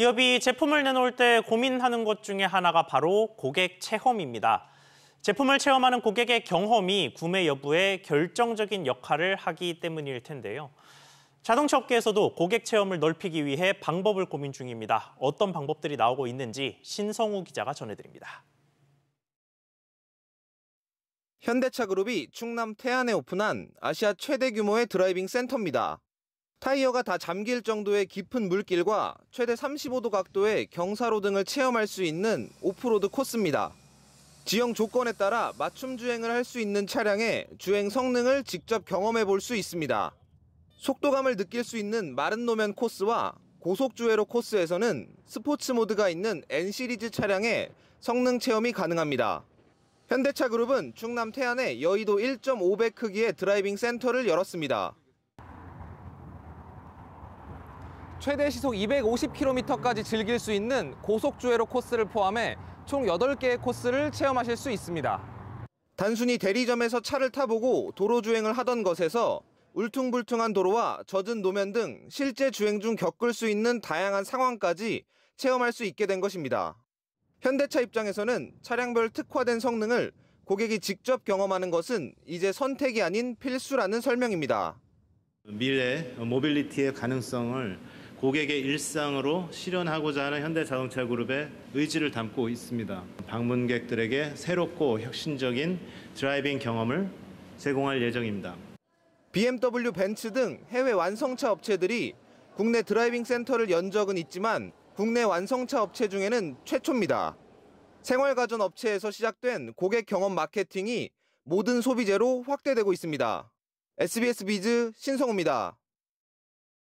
기업이 제품을 내놓을 때 고민하는 것 중에 하나가 바로 고객 체험입니다. 제품을 체험하는 고객의 경험이 구매 여부에 결정적인 역할을 하기 때문일 텐데요. 자동차 업계에서도 고객 체험을 넓히기 위해 방법을 고민 중입니다. 어떤 방법들이 나오고 있는지 신성우 기자가 전해드립니다. 현대차그룹이 충남 태안에 오픈한 아시아 최대 규모의 드라이빙 센터입니다. 타이어가 다 잠길 정도의 깊은 물길과 최대 35도 각도의 경사로 등을 체험할 수 있는 오프로드 코스입니다. 지형 조건에 따라 맞춤 주행을 할 수 있는 차량의 주행 성능을 직접 경험해 볼 수 있습니다. 속도감을 느낄 수 있는 마른 노면 코스와 고속주회로 코스에서는 스포츠 모드가 있는 N시리즈 차량의 성능 체험이 가능합니다. 현대차 그룹은 충남 태안에 여의도 1.5배 크기의 드라이빙 센터를 열었습니다. 최대 시속 250km까지 즐길 수 있는 고속주회로 코스를 포함해 총 8개의 코스를 체험하실 수 있습니다. 단순히 대리점에서 차를 타보고 도로 주행을 하던 것에서 울퉁불퉁한 도로와 젖은 노면 등 실제 주행 중 겪을 수 있는 다양한 상황까지 체험할 수 있게 된 것입니다. 현대차 입장에서는 차량별 특화된 성능을 고객이 직접 경험하는 것은 이제 선택이 아닌 필수라는 설명입니다. 미래 모빌리티의 가능성을 고객의 일상으로 실현하고자 하는 현대자동차 그룹의 의지를 담고 있습니다. 방문객들에게 새롭고 혁신적인 드라이빙 경험을 제공할 예정입니다. BMW, 벤츠 등 해외 완성차 업체들이 국내 드라이빙 센터를 연 적은 있지만 국내 완성차 업체 중에는 최초입니다. 생활가전 업체에서 시작된 고객 경험 마케팅이 모든 소비재로 확대되고 있습니다. SBS 비즈 신성우입니다.